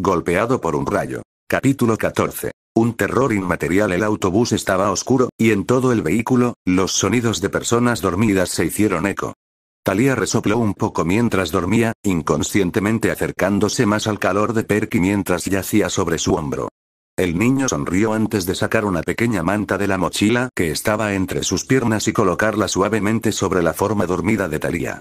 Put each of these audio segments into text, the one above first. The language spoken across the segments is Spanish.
Golpeado por un rayo. Capítulo 14. Un terror inmaterial. El autobús estaba oscuro, y en todo el vehículo, los sonidos de personas dormidas se hicieron eco. Talía resopló un poco mientras dormía, inconscientemente acercándose más al calor de Perky mientras yacía sobre su hombro. El niño sonrió antes de sacar una pequeña manta de la mochila que estaba entre sus piernas y colocarla suavemente sobre la forma dormida de Talía.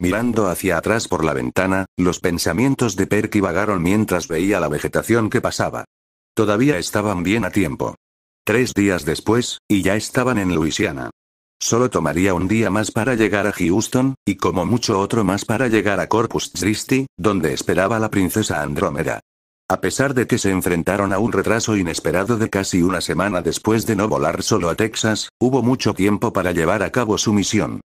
Mirando hacia atrás por la ventana, los pensamientos de Perky vagaron mientras veía la vegetación que pasaba. Todavía estaban bien a tiempo. Tres días después, y ya estaban en Luisiana. Solo tomaría un día más para llegar a Houston, y como mucho otro más para llegar a Corpus Christi, donde esperaba la princesa Andrómeda. A pesar de que se enfrentaron a un retraso inesperado de casi una semana después de no volar solo a Texas, hubo mucho tiempo para llevar a cabo su misión.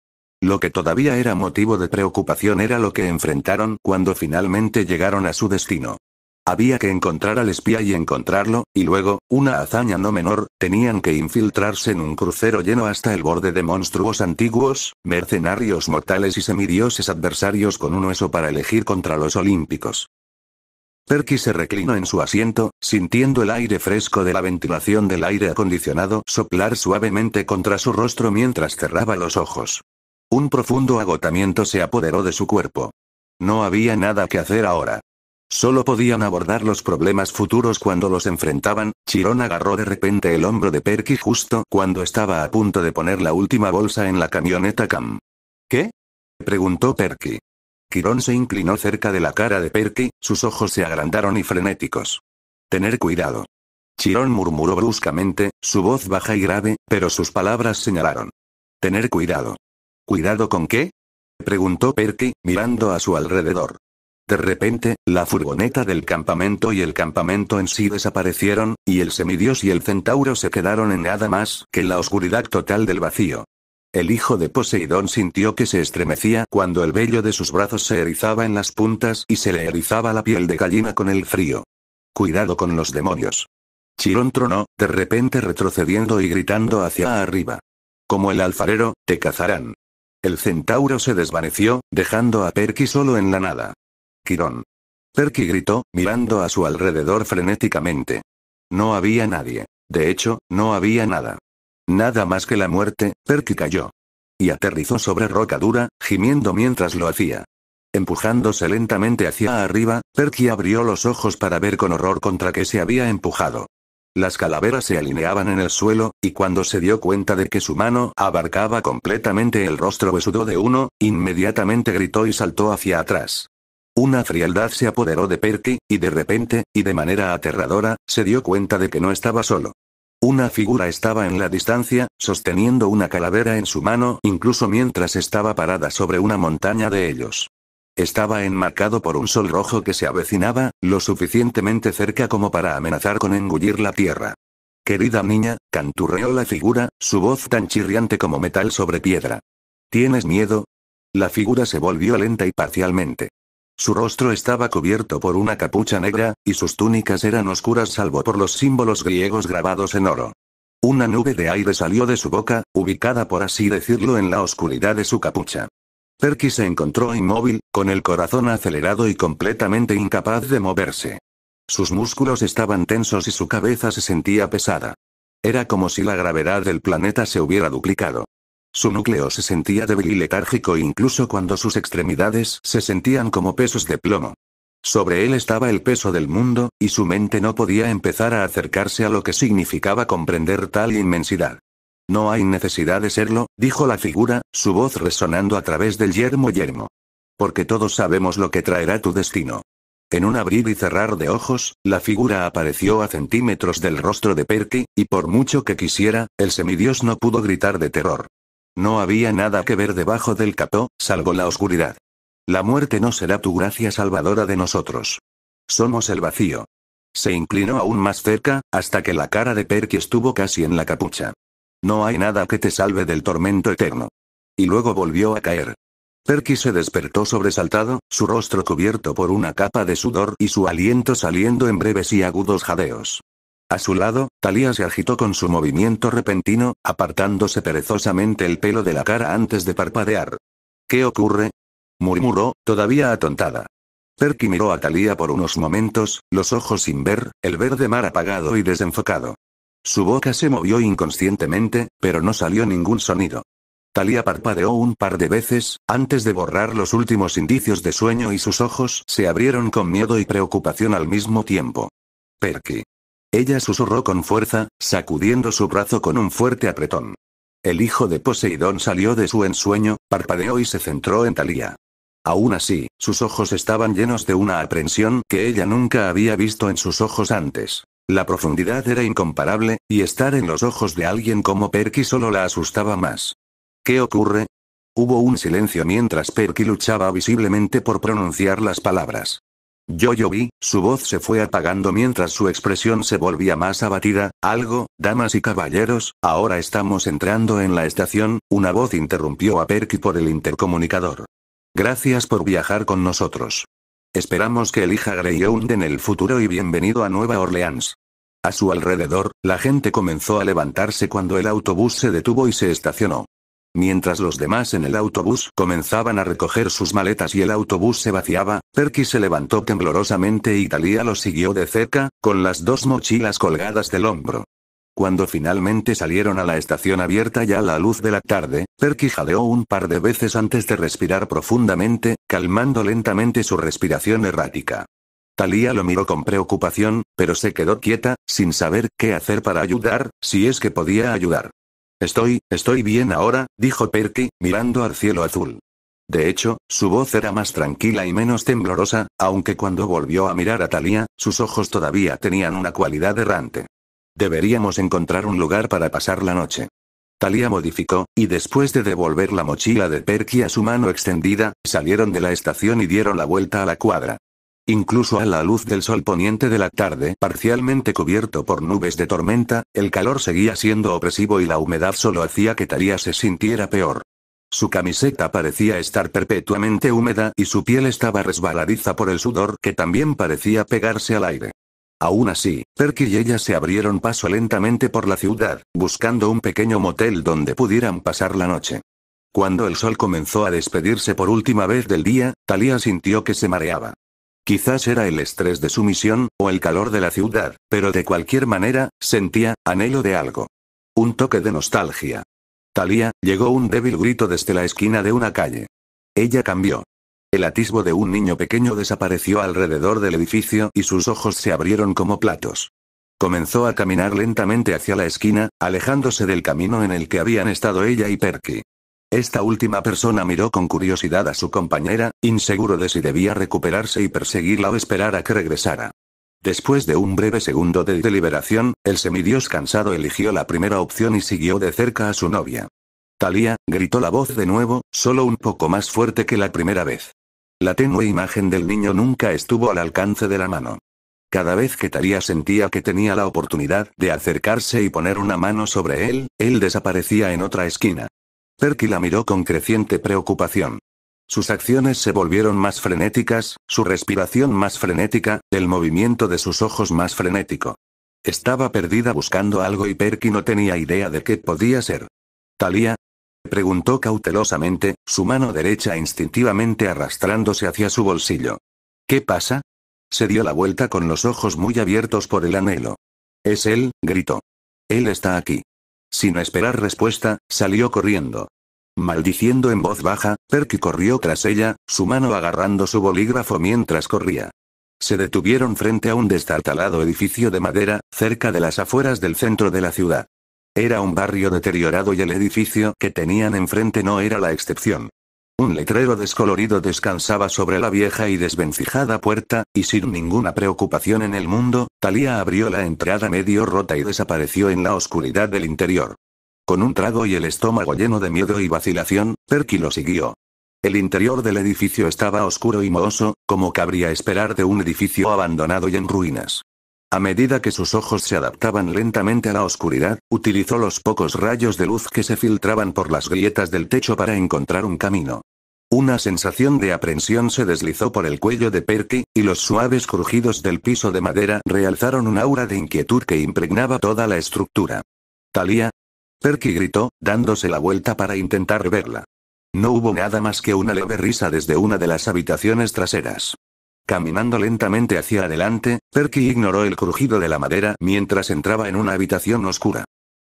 Lo que todavía era motivo de preocupación era lo que enfrentaron cuando finalmente llegaron a su destino. Había que encontrar al espía y encontrarlo, y luego, una hazaña no menor, tenían que infiltrarse en un crucero lleno hasta el borde de monstruos antiguos, mercenarios mortales y semidioses adversarios con un hueso para elegir contra los olímpicos. Perky se reclinó en su asiento, sintiendo el aire fresco de la ventilación del aire acondicionado soplar suavemente contra su rostro mientras cerraba los ojos. Un profundo agotamiento se apoderó de su cuerpo. No había nada que hacer ahora. Solo podían abordar los problemas futuros cuando los enfrentaban. Chirón agarró de repente el hombro de Perky justo cuando estaba a punto de poner la última bolsa en la camioneta Cam. ¿Qué? preguntó Perky. Chirón se inclinó cerca de la cara de Perky, sus ojos se agrandaron y frenéticos. Tener cuidado. Chirón murmuró bruscamente, su voz baja y grave, pero sus palabras señalaron. Tener cuidado. ¿Cuidado con qué? preguntó Perky, mirando a su alrededor. De repente, la furgoneta del campamento y el campamento en sí desaparecieron, y el semidios y el centauro se quedaron en nada más que la oscuridad total del vacío. El hijo de Poseidón sintió que se estremecía cuando el vello de sus brazos se erizaba en las puntas y se le erizaba la piel de gallina con el frío. Cuidado con los demonios. Chirón tronó, de repente retrocediendo y gritando hacia arriba. Como el alfarero, te cazarán. El centauro se desvaneció, dejando a Perky solo en la nada. Quirón. Perky gritó, mirando a su alrededor frenéticamente. No había nadie. De hecho, no había nada. Nada más que la muerte, Perky cayó. Y aterrizó sobre roca dura, gimiendo mientras lo hacía. Empujándose lentamente hacia arriba, Perky abrió los ojos para ver con horror contra qué se había empujado. Las calaveras se alineaban en el suelo, y cuando se dio cuenta de que su mano abarcaba completamente el rostro besudo de uno, inmediatamente gritó y saltó hacia atrás. Una frialdad se apoderó de Perky, y de repente, y de manera aterradora, se dio cuenta de que no estaba solo. Una figura estaba en la distancia, sosteniendo una calavera en su mano, incluso mientras estaba parada sobre una montaña de ellos. Estaba enmarcado por un sol rojo que se avecinaba, lo suficientemente cerca como para amenazar con engullir la tierra. Querida niña, canturreó la figura, su voz tan chirriante como metal sobre piedra. ¿Tienes miedo? La figura se volvió lenta y parcialmente. Su rostro estaba cubierto por una capucha negra, y sus túnicas eran oscuras salvo por los símbolos griegos grabados en oro. Una nube de aire salió de su boca, ubicada por así decirlo en la oscuridad de su capucha. Perky se encontró inmóvil, con el corazón acelerado y completamente incapaz de moverse. Sus músculos estaban tensos y su cabeza se sentía pesada. Era como si la gravedad del planeta se hubiera duplicado. Su núcleo se sentía débil y letárgico incluso cuando sus extremidades se sentían como pesos de plomo. Sobre él estaba el peso del mundo, y su mente no podía empezar a acercarse a lo que significaba comprender tal inmensidad. No hay necesidad de serlo, dijo la figura, su voz resonando a través del yermo yermo. Porque todos sabemos lo que traerá tu destino. En un abrir y cerrar de ojos, la figura apareció a centímetros del rostro de Perky, y por mucho que quisiera, el semidios no pudo gritar de terror. No había nada que ver debajo del capó, salvo la oscuridad. La muerte no será tu gracia salvadora de nosotros. Somos el vacío. Se inclinó aún más cerca, hasta que la cara de Perky estuvo casi en la capucha. No hay nada que te salve del tormento eterno. Y luego volvió a caer. Perky se despertó sobresaltado, su rostro cubierto por una capa de sudor y su aliento saliendo en breves y agudos jadeos. A su lado, Talía se agitó con su movimiento repentino, apartándose perezosamente el pelo de la cara antes de parpadear. ¿Qué ocurre? murmuró, todavía atontada. Perky miró a Talía por unos momentos, los ojos sin ver, el verde mar apagado y desenfocado. Su boca se movió inconscientemente, pero no salió ningún sonido. Talía parpadeó un par de veces, antes de borrar los últimos indicios de sueño y sus ojos se abrieron con miedo y preocupación al mismo tiempo. Perky. Ella susurró con fuerza, sacudiendo su brazo con un fuerte apretón. El hijo de Poseidón salió de su ensueño, parpadeó y se centró en Talía. Aún así, sus ojos estaban llenos de una aprensión que ella nunca había visto en sus ojos antes. La profundidad era incomparable, y estar en los ojos de alguien como Perky solo la asustaba más. ¿Qué ocurre? Hubo un silencio mientras Perky luchaba visiblemente por pronunciar las palabras. Yo, yo vi, su voz se fue apagando mientras su expresión se volvía más abatida. Algo, damas y caballeros, ahora estamos entrando en la estación, una voz interrumpió a Perky por el intercomunicador. Gracias por viajar con nosotros. Esperamos que elija Greyhound en el futuro y bienvenido a Nueva Orleans. A su alrededor, la gente comenzó a levantarse cuando el autobús se detuvo y se estacionó. Mientras los demás en el autobús comenzaban a recoger sus maletas y el autobús se vaciaba, Perky se levantó temblorosamente y Talia lo siguió de cerca, con las dos mochilas colgadas del hombro. Cuando finalmente salieron a la estación abierta ya a la luz de la tarde, Perky jadeó un par de veces antes de respirar profundamente, calmando lentamente su respiración errática. Talía lo miró con preocupación, pero se quedó quieta, sin saber qué hacer para ayudar, si es que podía ayudar. Estoy, estoy bien ahora, dijo Perky, mirando al cielo azul. De hecho, su voz era más tranquila y menos temblorosa, aunque cuando volvió a mirar a Talía, sus ojos todavía tenían una cualidad errante. Deberíamos encontrar un lugar para pasar la noche. Talía modificó, y después de devolver la mochila de Perky a su mano extendida, salieron de la estación y dieron la vuelta a la cuadra. Incluso a la luz del sol poniente de la tarde, parcialmente cubierto por nubes de tormenta, el calor seguía siendo opresivo y la humedad solo hacía que Talía se sintiera peor. Su camiseta parecía estar perpetuamente húmeda y su piel estaba resbaladiza por el sudor que también parecía pegarse al aire. Aún así, Perky y ella se abrieron paso lentamente por la ciudad, buscando un pequeño motel donde pudieran pasar la noche. Cuando el sol comenzó a despedirse por última vez del día, Talía sintió que se mareaba. Quizás era el estrés de su misión, o el calor de la ciudad, pero de cualquier manera, sentía, anhelo de algo. Un toque de nostalgia. Talía, llegó un débil grito desde la esquina de una calle. Ella cambió. El atisbo de un niño pequeño desapareció alrededor del edificio y sus ojos se abrieron como platos. Comenzó a caminar lentamente hacia la esquina, alejándose del camino en el que habían estado ella y Perky. Esta última persona miró con curiosidad a su compañera, inseguro de si debía recuperarse y perseguirla o esperar a que regresara. Después de un breve segundo de deliberación, el semidios cansado eligió la primera opción y siguió de cerca a su novia. Talía, gritó la voz de nuevo, solo un poco más fuerte que la primera vez. La tenue imagen del niño nunca estuvo al alcance de la mano. Cada vez que Talía sentía que tenía la oportunidad de acercarse y poner una mano sobre él, él desaparecía en otra esquina. Perky la miró con creciente preocupación. Sus acciones se volvieron más frenéticas, su respiración más frenética, el movimiento de sus ojos más frenético. Estaba perdida buscando algo y Perky no tenía idea de qué podía ser. Talía, preguntó cautelosamente, su mano derecha instintivamente arrastrándose hacia su bolsillo. ¿Qué pasa? Se dio la vuelta con los ojos muy abiertos por el anhelo. Es él, gritó. Él está aquí. Sin esperar respuesta, salió corriendo. Maldiciendo en voz baja, Perky corrió tras ella, su mano agarrando su bolígrafo mientras corría. Se detuvieron frente a un destartalado edificio de madera, cerca de las afueras del centro de la ciudad. Era un barrio deteriorado y el edificio que tenían enfrente no era la excepción. Un letrero descolorido descansaba sobre la vieja y desvencijada puerta, y sin ninguna preocupación en el mundo, Talía abrió la entrada medio rota y desapareció en la oscuridad del interior. Con un trago y el estómago lleno de miedo y vacilación, Perky lo siguió. El interior del edificio estaba oscuro y mohoso, como cabría esperar de un edificio abandonado y en ruinas. A medida que sus ojos se adaptaban lentamente a la oscuridad, utilizó los pocos rayos de luz que se filtraban por las grietas del techo para encontrar un camino. Una sensación de aprensión se deslizó por el cuello de Perky, y los suaves crujidos del piso de madera realzaron un aura de inquietud que impregnaba toda la estructura. Talía. Perky gritó, dándose la vuelta para intentar verla. No hubo nada más que una leve risa desde una de las habitaciones traseras. Caminando lentamente hacia adelante, Perky ignoró el crujido de la madera mientras entraba en una habitación oscura.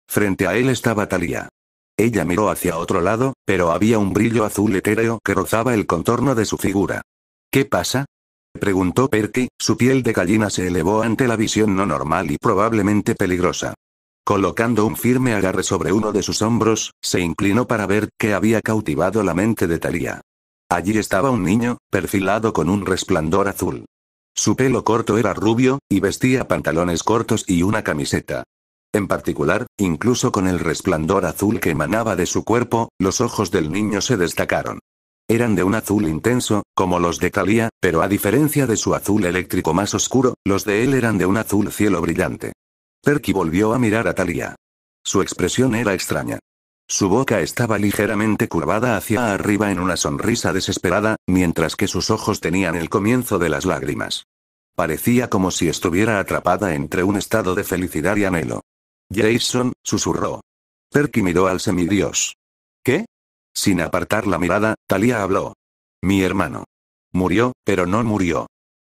Frente a él estaba Talia. Ella miró hacia otro lado, pero había un brillo azul etéreo que rozaba el contorno de su figura. ¿Qué pasa? preguntó Perky, su piel de gallina se elevó ante la visión no normal y probablemente peligrosa. Colocando un firme agarre sobre uno de sus hombros, se inclinó para ver qué había cautivado la mente de Talía. Allí estaba un niño, perfilado con un resplandor azul. Su pelo corto era rubio, y vestía pantalones cortos y una camiseta. En particular, incluso con el resplandor azul que emanaba de su cuerpo, los ojos del niño se destacaron. Eran de un azul intenso, como los de Talía, pero a diferencia de su azul eléctrico más oscuro, los de él eran de un azul cielo brillante. Perky volvió a mirar a Thalía. Su expresión era extraña. Su boca estaba ligeramente curvada hacia arriba en una sonrisa desesperada, mientras que sus ojos tenían el comienzo de las lágrimas. Parecía como si estuviera atrapada entre un estado de felicidad y anhelo. Jason, susurró. Perky miró al semidios. ¿Qué? Sin apartar la mirada, Talia habló. Mi hermano. Murió, pero no murió.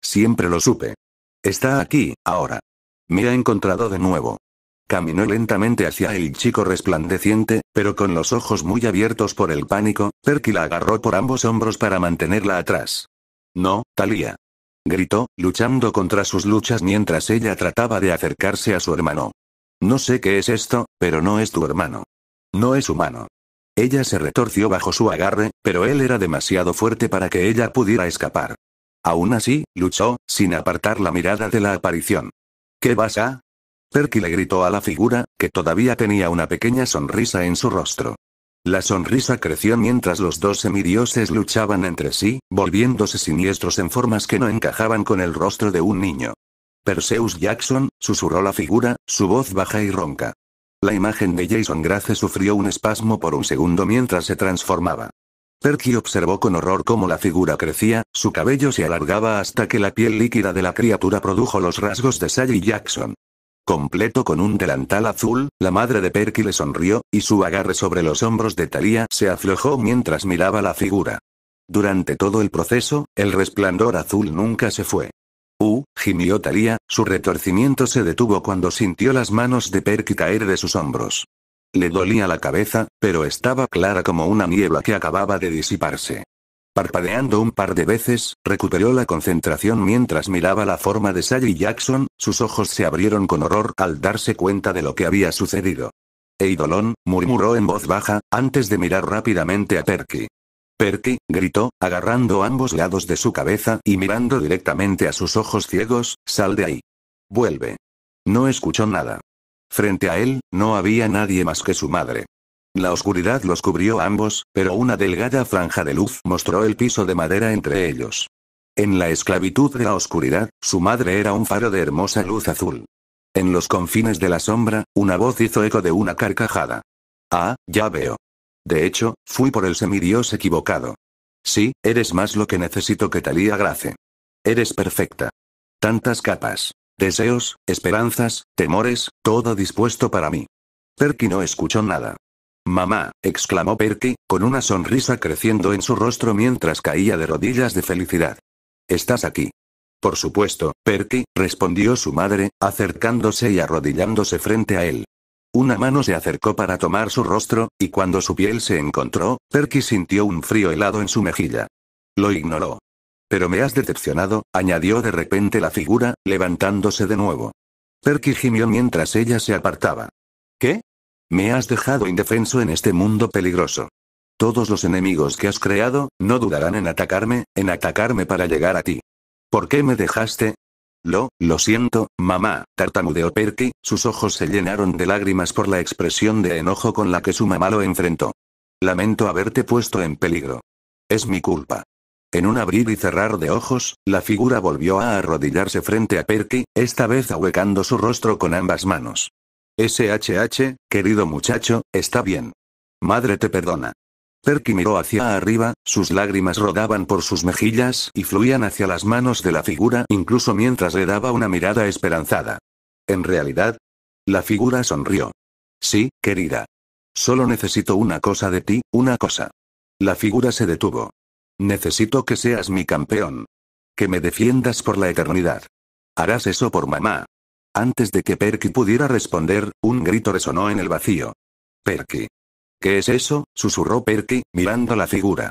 Siempre lo supe. Está aquí, ahora. Me ha encontrado de nuevo. Caminó lentamente hacia el chico resplandeciente, pero con los ojos muy abiertos por el pánico, Perky la agarró por ambos hombros para mantenerla atrás. No, Talia. Gritó, luchando contra sus luchas mientras ella trataba de acercarse a su hermano. No sé qué es esto, pero no es tu hermano. No es humano. Ella se retorció bajo su agarre, pero él era demasiado fuerte para que ella pudiera escapar. Aún así, luchó, sin apartar la mirada de la aparición. ¿Qué vas a? Perky le gritó a la figura, que todavía tenía una pequeña sonrisa en su rostro. La sonrisa creció mientras los dos semidioses luchaban entre sí, volviéndose siniestros en formas que no encajaban con el rostro de un niño. Perseus Jackson, susurró la figura, su voz baja y ronca. La imagen de Jason Grace sufrió un espasmo por un segundo mientras se transformaba. Perky observó con horror cómo la figura crecía, su cabello se alargaba hasta que la piel líquida de la criatura produjo los rasgos de Sally Jackson. Completo con un delantal azul, la madre de Perky le sonrió, y su agarre sobre los hombros de Talía se aflojó mientras miraba la figura. Durante todo el proceso, el resplandor azul nunca se fue. Uh, gimió su retorcimiento se detuvo cuando sintió las manos de Perky caer de sus hombros. Le dolía la cabeza, pero estaba clara como una niebla que acababa de disiparse. Parpadeando un par de veces, recuperó la concentración mientras miraba la forma de Sally Jackson, sus ojos se abrieron con horror al darse cuenta de lo que había sucedido. Eidolon, murmuró en voz baja, antes de mirar rápidamente a Perky. Perky, gritó, agarrando ambos lados de su cabeza y mirando directamente a sus ojos ciegos, sal de ahí. Vuelve. No escuchó nada. Frente a él, no había nadie más que su madre. La oscuridad los cubrió ambos, pero una delgada franja de luz mostró el piso de madera entre ellos. En la esclavitud de la oscuridad, su madre era un faro de hermosa luz azul. En los confines de la sombra, una voz hizo eco de una carcajada. Ah, ya veo. De hecho, fui por el semidios equivocado. Sí, eres más lo que necesito que Talía Grace. Eres perfecta. Tantas capas. Deseos, esperanzas, temores, todo dispuesto para mí. Perky no escuchó nada. Mamá, exclamó Perky, con una sonrisa creciendo en su rostro mientras caía de rodillas de felicidad. Estás aquí. Por supuesto, Perky, respondió su madre, acercándose y arrodillándose frente a él. Una mano se acercó para tomar su rostro, y cuando su piel se encontró, Perky sintió un frío helado en su mejilla. Lo ignoró. Pero me has decepcionado, añadió de repente la figura, levantándose de nuevo. Perky gimió mientras ella se apartaba. ¿Qué? Me has dejado indefenso en este mundo peligroso. Todos los enemigos que has creado, no dudarán en atacarme, en atacarme para llegar a ti. ¿Por qué me dejaste? Lo, lo siento, mamá, tartamudeó Perky, sus ojos se llenaron de lágrimas por la expresión de enojo con la que su mamá lo enfrentó. Lamento haberte puesto en peligro. Es mi culpa. En un abrir y cerrar de ojos, la figura volvió a arrodillarse frente a Perky, esta vez ahuecando su rostro con ambas manos. SHH, querido muchacho, está bien. Madre te perdona. Perky miró hacia arriba, sus lágrimas rodaban por sus mejillas y fluían hacia las manos de la figura incluso mientras le daba una mirada esperanzada. En realidad, la figura sonrió. Sí, querida. Solo necesito una cosa de ti, una cosa. La figura se detuvo. Necesito que seas mi campeón. Que me defiendas por la eternidad. Harás eso por mamá. Antes de que Perky pudiera responder, un grito resonó en el vacío. Perky. ¿Qué es eso? susurró Perky, mirando la figura.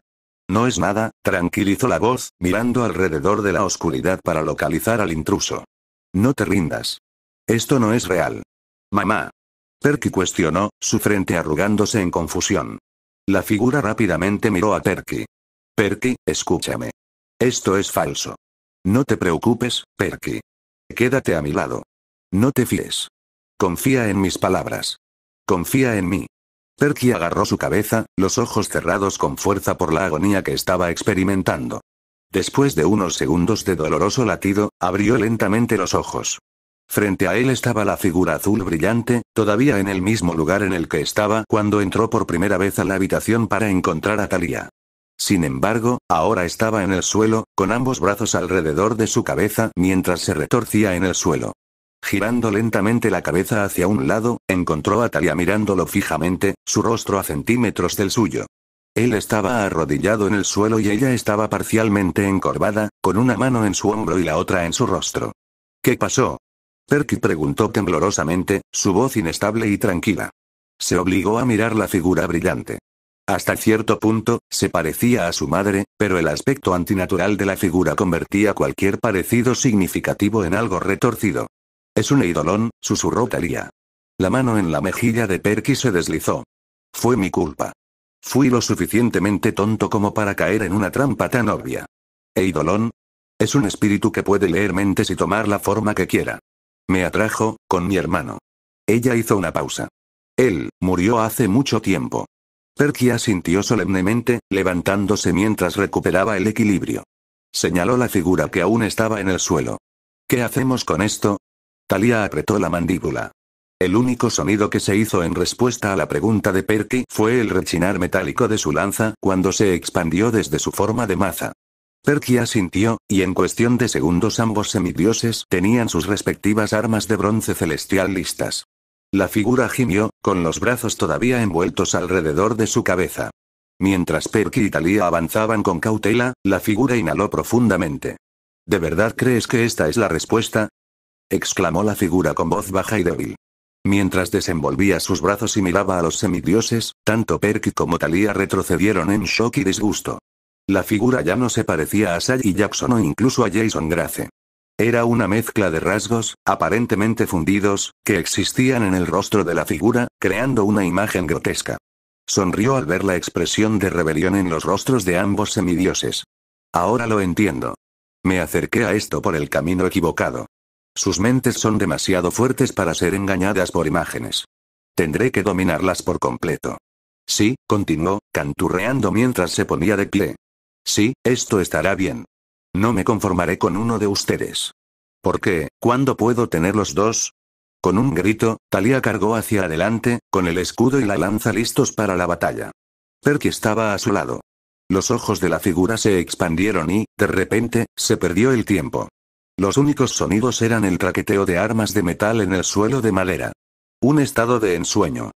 No es nada, tranquilizó la voz, mirando alrededor de la oscuridad para localizar al intruso. No te rindas. Esto no es real. Mamá. Perky cuestionó, su frente arrugándose en confusión. La figura rápidamente miró a Perky. Perky, escúchame. Esto es falso. No te preocupes, Perky. Quédate a mi lado. No te fíes. Confía en mis palabras. Confía en mí. Perky agarró su cabeza, los ojos cerrados con fuerza por la agonía que estaba experimentando. Después de unos segundos de doloroso latido, abrió lentamente los ojos. Frente a él estaba la figura azul brillante, todavía en el mismo lugar en el que estaba cuando entró por primera vez a la habitación para encontrar a Talia. Sin embargo, ahora estaba en el suelo, con ambos brazos alrededor de su cabeza mientras se retorcía en el suelo. Girando lentamente la cabeza hacia un lado, encontró a Talia mirándolo fijamente, su rostro a centímetros del suyo. Él estaba arrodillado en el suelo y ella estaba parcialmente encorvada, con una mano en su hombro y la otra en su rostro. ¿Qué pasó? Perky preguntó temblorosamente, su voz inestable y tranquila. Se obligó a mirar la figura brillante. Hasta cierto punto, se parecía a su madre, pero el aspecto antinatural de la figura convertía cualquier parecido significativo en algo retorcido. Es un idolón, susurró Talía. La mano en la mejilla de Perky se deslizó. Fue mi culpa. Fui lo suficientemente tonto como para caer en una trampa tan obvia. ¿Eidolón? Es un espíritu que puede leer mentes y tomar la forma que quiera. Me atrajo, con mi hermano. Ella hizo una pausa. Él, murió hace mucho tiempo. Perky asintió solemnemente, levantándose mientras recuperaba el equilibrio. Señaló la figura que aún estaba en el suelo. ¿Qué hacemos con esto? Talía apretó la mandíbula. El único sonido que se hizo en respuesta a la pregunta de Perky fue el rechinar metálico de su lanza cuando se expandió desde su forma de maza. Perky asintió, y en cuestión de segundos ambos semidioses tenían sus respectivas armas de bronce celestial listas. La figura gimió, con los brazos todavía envueltos alrededor de su cabeza. Mientras Perky y Talia avanzaban con cautela, la figura inhaló profundamente. ¿De verdad crees que esta es la respuesta? exclamó la figura con voz baja y débil. Mientras desenvolvía sus brazos y miraba a los semidioses, tanto Perky como Talia retrocedieron en shock y disgusto. La figura ya no se parecía a Sally Jackson o incluso a Jason Grace. Era una mezcla de rasgos, aparentemente fundidos, que existían en el rostro de la figura, creando una imagen grotesca. Sonrió al ver la expresión de rebelión en los rostros de ambos semidioses. Ahora lo entiendo. Me acerqué a esto por el camino equivocado. Sus mentes son demasiado fuertes para ser engañadas por imágenes. Tendré que dominarlas por completo. Sí, continuó, canturreando mientras se ponía de pie. Sí, esto estará bien. No me conformaré con uno de ustedes. ¿Por qué? ¿Cuándo puedo tener los dos? Con un grito, Talia cargó hacia adelante, con el escudo y la lanza listos para la batalla. Perky estaba a su lado. Los ojos de la figura se expandieron y, de repente, se perdió el tiempo. Los únicos sonidos eran el traqueteo de armas de metal en el suelo de madera. Un estado de ensueño.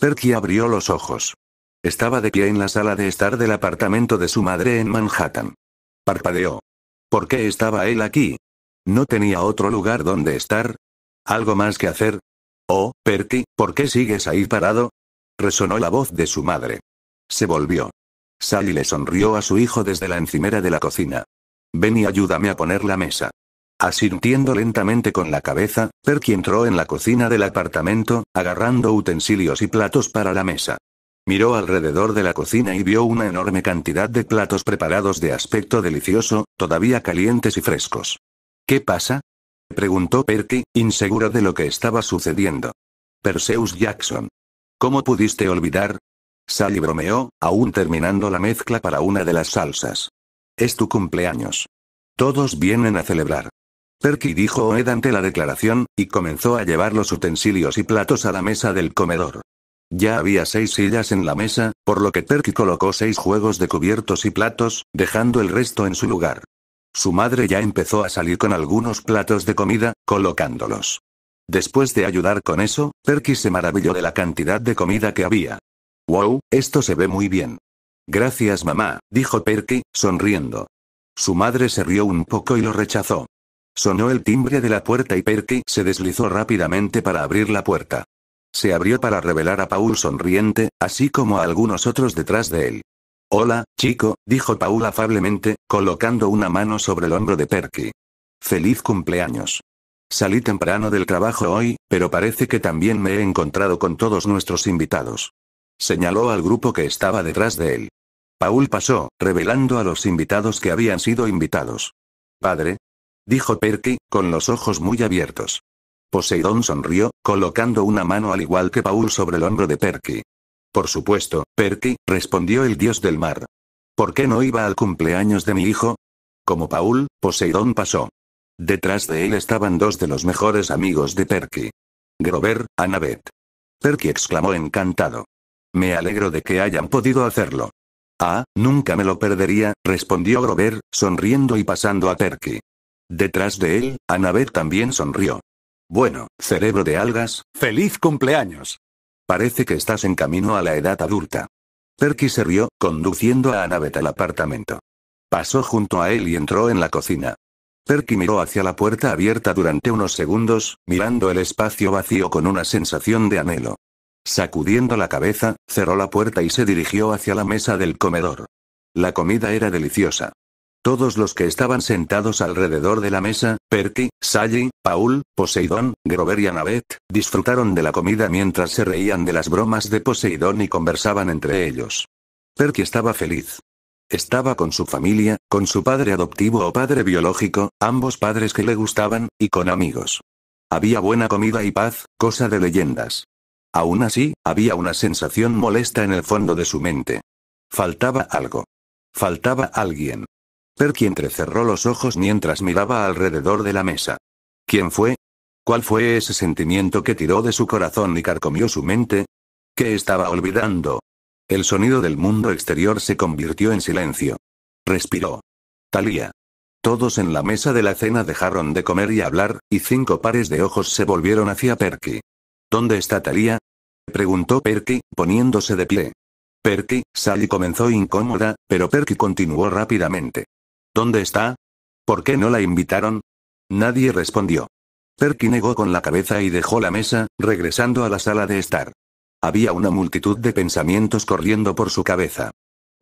Perky abrió los ojos. Estaba de pie en la sala de estar del apartamento de su madre en Manhattan. Parpadeó. ¿Por qué estaba él aquí? ¿No tenía otro lugar donde estar? ¿Algo más que hacer? Oh, Perky, ¿por qué sigues ahí parado? Resonó la voz de su madre. Se volvió. Sally le sonrió a su hijo desde la encimera de la cocina. Ven y ayúdame a poner la mesa. Asintiendo lentamente con la cabeza, Perky entró en la cocina del apartamento, agarrando utensilios y platos para la mesa. Miró alrededor de la cocina y vio una enorme cantidad de platos preparados de aspecto delicioso, todavía calientes y frescos. ¿Qué pasa? preguntó Perky, inseguro de lo que estaba sucediendo. Perseus Jackson. ¿Cómo pudiste olvidar? Sally bromeó, aún terminando la mezcla para una de las salsas. Es tu cumpleaños. Todos vienen a celebrar. Perky dijo Oed ante la declaración, y comenzó a llevar los utensilios y platos a la mesa del comedor. Ya había seis sillas en la mesa, por lo que Perky colocó seis juegos de cubiertos y platos, dejando el resto en su lugar. Su madre ya empezó a salir con algunos platos de comida, colocándolos. Después de ayudar con eso, Perky se maravilló de la cantidad de comida que había. ¡Wow! Esto se ve muy bien. Gracias mamá, dijo Perky, sonriendo. Su madre se rió un poco y lo rechazó. Sonó el timbre de la puerta y Perky se deslizó rápidamente para abrir la puerta. Se abrió para revelar a Paul sonriente, así como a algunos otros detrás de él. Hola, chico, dijo Paul afablemente, colocando una mano sobre el hombro de Perky. Feliz cumpleaños. Salí temprano del trabajo hoy, pero parece que también me he encontrado con todos nuestros invitados. Señaló al grupo que estaba detrás de él. Paul pasó, revelando a los invitados que habían sido invitados. Padre, dijo Perky, con los ojos muy abiertos. Poseidón sonrió, colocando una mano al igual que Paul sobre el hombro de Perky. Por supuesto, Perky, respondió el dios del mar. ¿Por qué no iba al cumpleaños de mi hijo? Como Paul, Poseidón pasó. Detrás de él estaban dos de los mejores amigos de Perky. Grover, Annabeth. Perky exclamó encantado. Me alegro de que hayan podido hacerlo. Ah, nunca me lo perdería, respondió Grover, sonriendo y pasando a Perky. Detrás de él, Annabeth también sonrió. Bueno, cerebro de algas, feliz cumpleaños. Parece que estás en camino a la edad adulta. Perky se rió, conduciendo a Annabeth al apartamento. Pasó junto a él y entró en la cocina. Perky miró hacia la puerta abierta durante unos segundos, mirando el espacio vacío con una sensación de anhelo. Sacudiendo la cabeza, cerró la puerta y se dirigió hacia la mesa del comedor. La comida era deliciosa. Todos los que estaban sentados alrededor de la mesa, Perky, Sally, Paul, Poseidón, Grover y Annabeth, disfrutaron de la comida mientras se reían de las bromas de Poseidón y conversaban entre ellos. Perky estaba feliz. Estaba con su familia, con su padre adoptivo o padre biológico, ambos padres que le gustaban, y con amigos. Había buena comida y paz, cosa de leyendas. Aún así, había una sensación molesta en el fondo de su mente. Faltaba algo. Faltaba alguien. Perky entrecerró los ojos mientras miraba alrededor de la mesa. ¿Quién fue? ¿Cuál fue ese sentimiento que tiró de su corazón y carcomió su mente? ¿Qué estaba olvidando? El sonido del mundo exterior se convirtió en silencio. Respiró. Talía. Todos en la mesa de la cena dejaron de comer y hablar, y cinco pares de ojos se volvieron hacia Perky. ¿Dónde está Talía? preguntó Perky, poniéndose de pie. Perky, Sally comenzó incómoda, pero Perky continuó rápidamente. ¿Dónde está? ¿Por qué no la invitaron? Nadie respondió. Perky negó con la cabeza y dejó la mesa, regresando a la sala de estar. Había una multitud de pensamientos corriendo por su cabeza.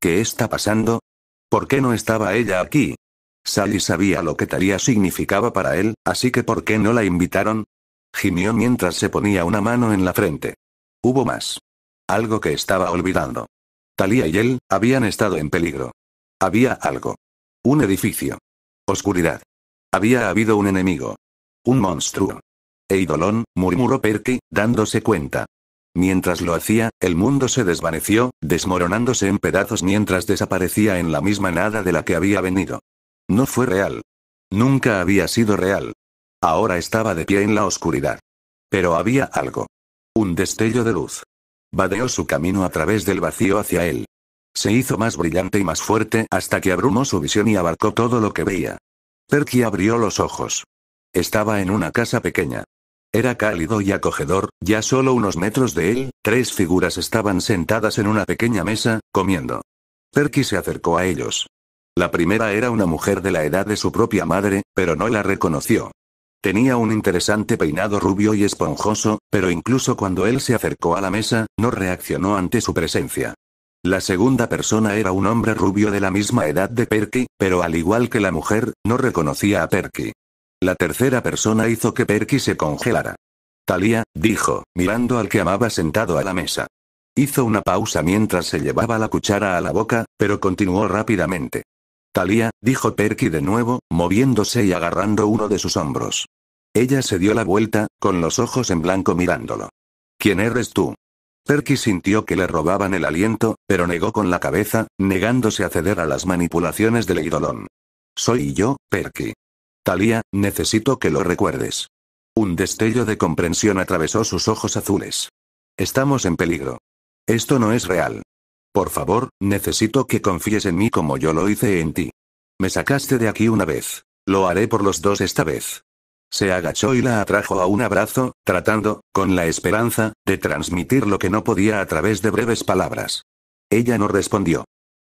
¿Qué está pasando? ¿Por qué no estaba ella aquí? Sally sabía lo que Talia significaba para él, así que ¿por qué no la invitaron? Gimió mientras se ponía una mano en la frente. Hubo más. Algo que estaba olvidando. Talía y él, habían estado en peligro. Había algo. Un edificio. Oscuridad. Había habido un enemigo. Un monstruo. Eidolon, murmuró Perky, dándose cuenta. Mientras lo hacía, el mundo se desvaneció, desmoronándose en pedazos mientras desaparecía en la misma nada de la que había venido. No fue real. Nunca había sido real. Ahora estaba de pie en la oscuridad. Pero había algo. Un destello de luz. Badeó su camino a través del vacío hacia él. Se hizo más brillante y más fuerte hasta que abrumó su visión y abarcó todo lo que veía. Perky abrió los ojos. Estaba en una casa pequeña. Era cálido y acogedor, ya solo unos metros de él, tres figuras estaban sentadas en una pequeña mesa, comiendo. Perky se acercó a ellos. La primera era una mujer de la edad de su propia madre, pero no la reconoció. Tenía un interesante peinado rubio y esponjoso, pero incluso cuando él se acercó a la mesa, no reaccionó ante su presencia. La segunda persona era un hombre rubio de la misma edad de Perky, pero al igual que la mujer, no reconocía a Perky. La tercera persona hizo que Perky se congelara. Talía, dijo, mirando al que amaba sentado a la mesa. Hizo una pausa mientras se llevaba la cuchara a la boca, pero continuó rápidamente. Talía, dijo Perky de nuevo, moviéndose y agarrando uno de sus hombros. Ella se dio la vuelta, con los ojos en blanco mirándolo. ¿Quién eres tú? Perky sintió que le robaban el aliento, pero negó con la cabeza, negándose a ceder a las manipulaciones del idolón. Soy yo, Perky. Talía, necesito que lo recuerdes. Un destello de comprensión atravesó sus ojos azules. Estamos en peligro. Esto no es real. Por favor, necesito que confíes en mí como yo lo hice en ti. Me sacaste de aquí una vez. Lo haré por los dos esta vez. Se agachó y la atrajo a un abrazo, tratando, con la esperanza, de transmitir lo que no podía a través de breves palabras. Ella no respondió.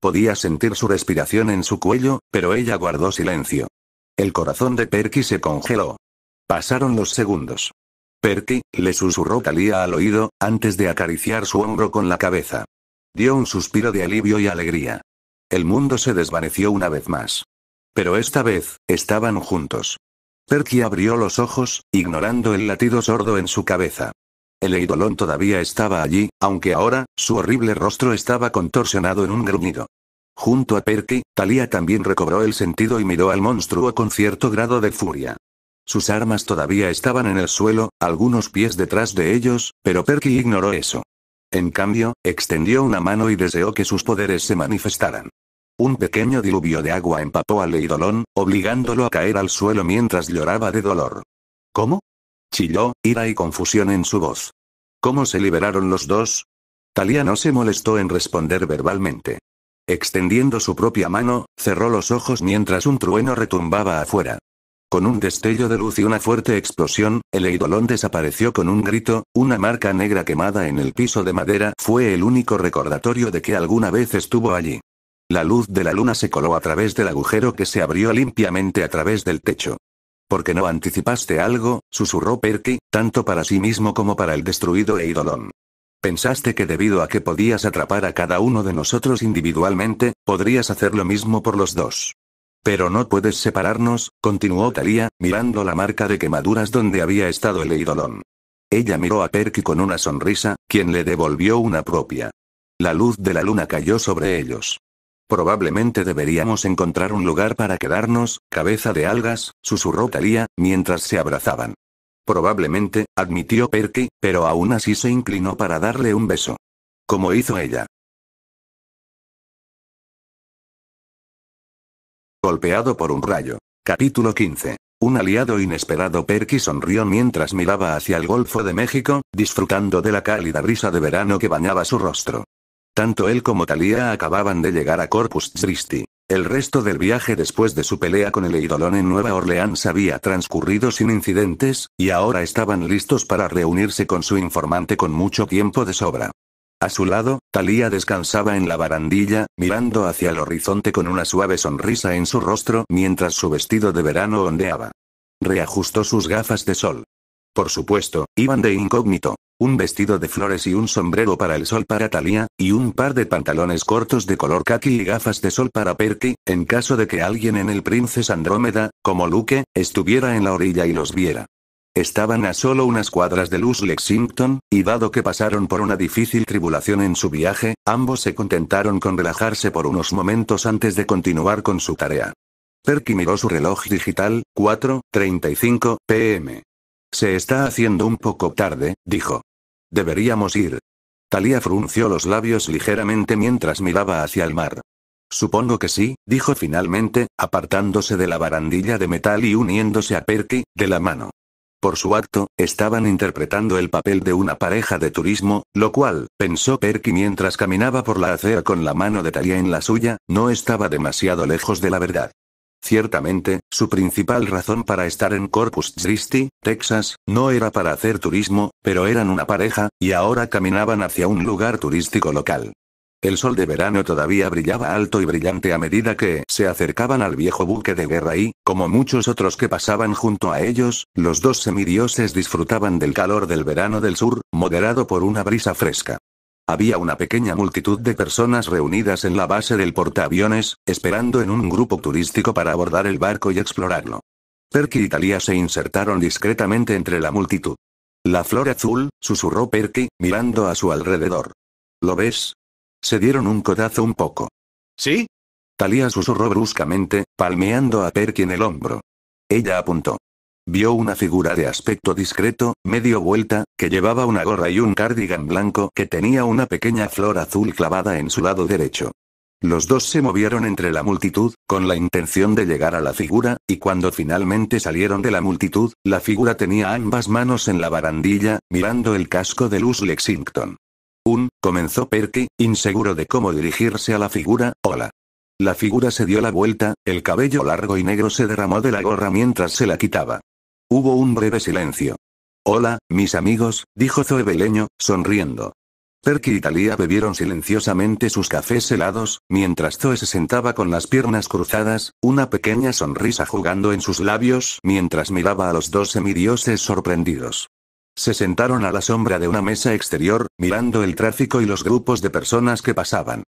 Podía sentir su respiración en su cuello, pero ella guardó silencio. El corazón de Perky se congeló. Pasaron los segundos. Perky, le susurró calía al oído, antes de acariciar su hombro con la cabeza. Dio un suspiro de alivio y alegría. El mundo se desvaneció una vez más. Pero esta vez, estaban juntos. Perky abrió los ojos, ignorando el latido sordo en su cabeza. El eidolón todavía estaba allí, aunque ahora, su horrible rostro estaba contorsionado en un gruñido. Junto a Perky, Talia también recobró el sentido y miró al monstruo con cierto grado de furia. Sus armas todavía estaban en el suelo, algunos pies detrás de ellos, pero Perky ignoró eso. En cambio, extendió una mano y deseó que sus poderes se manifestaran. Un pequeño diluvio de agua empapó al Leidolón, obligándolo a caer al suelo mientras lloraba de dolor. ¿Cómo? Chilló, ira y confusión en su voz. ¿Cómo se liberaron los dos? Talía no se molestó en responder verbalmente. Extendiendo su propia mano, cerró los ojos mientras un trueno retumbaba afuera. Con un destello de luz y una fuerte explosión, el eidolón desapareció con un grito, una marca negra quemada en el piso de madera fue el único recordatorio de que alguna vez estuvo allí. La luz de la luna se coló a través del agujero que se abrió limpiamente a través del techo. Porque no anticipaste algo, susurró Perky, tanto para sí mismo como para el destruido Eidolon. Pensaste que debido a que podías atrapar a cada uno de nosotros individualmente, podrías hacer lo mismo por los dos. Pero no puedes separarnos, continuó Talía, mirando la marca de quemaduras donde había estado el Eidolon. Ella miró a Perky con una sonrisa, quien le devolvió una propia. La luz de la luna cayó sobre ellos. Probablemente deberíamos encontrar un lugar para quedarnos, cabeza de algas, susurró Talía, mientras se abrazaban. Probablemente, admitió Perky, pero aún así se inclinó para darle un beso. Como hizo ella. Golpeado por un rayo. Capítulo 15. Un aliado inesperado Perky sonrió mientras miraba hacia el Golfo de México, disfrutando de la cálida brisa de verano que bañaba su rostro. Tanto él como Talia acababan de llegar a Corpus Christi. El resto del viaje después de su pelea con el eidolón en Nueva Orleans había transcurrido sin incidentes, y ahora estaban listos para reunirse con su informante con mucho tiempo de sobra. A su lado, Talía descansaba en la barandilla, mirando hacia el horizonte con una suave sonrisa en su rostro mientras su vestido de verano ondeaba. Reajustó sus gafas de sol. Por supuesto, iban de incógnito. Un vestido de flores y un sombrero para el sol para Talia, y un par de pantalones cortos de color khaki y gafas de sol para Perky, en caso de que alguien en el Princess Andrómeda, como Luke, estuviera en la orilla y los viera. Estaban a solo unas cuadras de Luz Lexington, y dado que pasaron por una difícil tribulación en su viaje, ambos se contentaron con relajarse por unos momentos antes de continuar con su tarea. Perky miró su reloj digital, 4.35 pm. Se está haciendo un poco tarde, dijo. Deberíamos ir. Talía frunció los labios ligeramente mientras miraba hacia el mar. Supongo que sí, dijo finalmente, apartándose de la barandilla de metal y uniéndose a Perky, de la mano. Por su acto, estaban interpretando el papel de una pareja de turismo, lo cual, pensó Perky mientras caminaba por la acera con la mano de Talía en la suya, no estaba demasiado lejos de la verdad. Ciertamente, su principal razón para estar en Corpus Christi, Texas, no era para hacer turismo, pero eran una pareja, y ahora caminaban hacia un lugar turístico local. El sol de verano todavía brillaba alto y brillante a medida que se acercaban al viejo buque de guerra y, como muchos otros que pasaban junto a ellos, los dos semidioses disfrutaban del calor del verano del sur, moderado por una brisa fresca. Había una pequeña multitud de personas reunidas en la base del portaaviones, esperando en un grupo turístico para abordar el barco y explorarlo. Perky y Talía se insertaron discretamente entre la multitud. La flor azul, susurró Perky, mirando a su alrededor. ¿Lo ves? Se dieron un codazo un poco. ¿Sí? Talia susurró bruscamente, palmeando a Perky en el hombro. Ella apuntó. Vio una figura de aspecto discreto, medio vuelta, que llevaba una gorra y un cardigan blanco que tenía una pequeña flor azul clavada en su lado derecho. Los dos se movieron entre la multitud, con la intención de llegar a la figura, y cuando finalmente salieron de la multitud, la figura tenía ambas manos en la barandilla, mirando el casco de Luz Lexington. Un, comenzó Perky, inseguro de cómo dirigirse a la figura, hola. La figura se dio la vuelta, el cabello largo y negro se derramó de la gorra mientras se la quitaba. Hubo un breve silencio. Hola, mis amigos, dijo Zoe Beleño, sonriendo. Perky y Talía bebieron silenciosamente sus cafés helados, mientras Zoe se sentaba con las piernas cruzadas, una pequeña sonrisa jugando en sus labios mientras miraba a los dos semidioses sorprendidos. Se sentaron a la sombra de una mesa exterior, mirando el tráfico y los grupos de personas que pasaban.